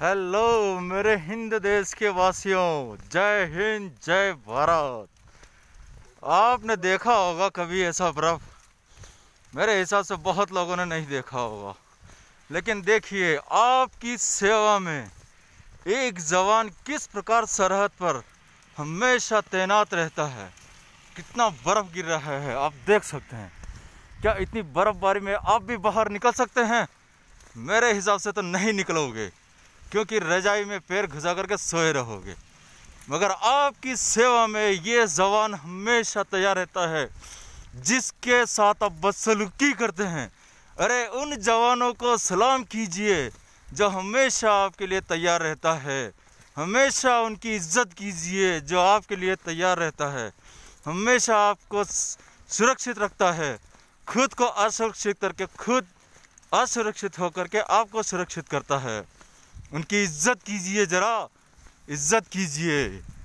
hello मेरे हिंद देश के वासियों जय हिंद जय भारत आपने देखा होगा कभी ऐसा बर्फ मेरे हिसाब से बहुत लोगों ने नहीं देखा होगा लेकिन देखिए आपकी सेवा में एक जवान किस प्रकार सरहद पर हमेशा तैनात रहता है कितना बर्फ़ गिर रहा है आप देख सकते हैं क्या इतनी बर्फ़बारी में आप भी बाहर निकल सकते हैं मेरे हिसाब से तो नहीं निकलोगे क्योंकि रजाई में पैर घुसा करके सोए रहोगे मगर आपकी सेवा में ये जवान हमेशा तैयार रहता है जिसके साथ आप बदसलूकी करते हैं अरे उन जवानों को सलाम कीजिए जो हमेशा आपके लिए तैयार रहता है हमेशा उनकी इज्जत कीजिए जो आपके लिए तैयार रहता है हमेशा आपको सुरक्षित रखता है खुद को असुरक्षित करके खुद असुरक्षित होकर के आपको सुरक्षित करता है उनकी इज्जत कीजिए ज़रा इज्जत कीजिए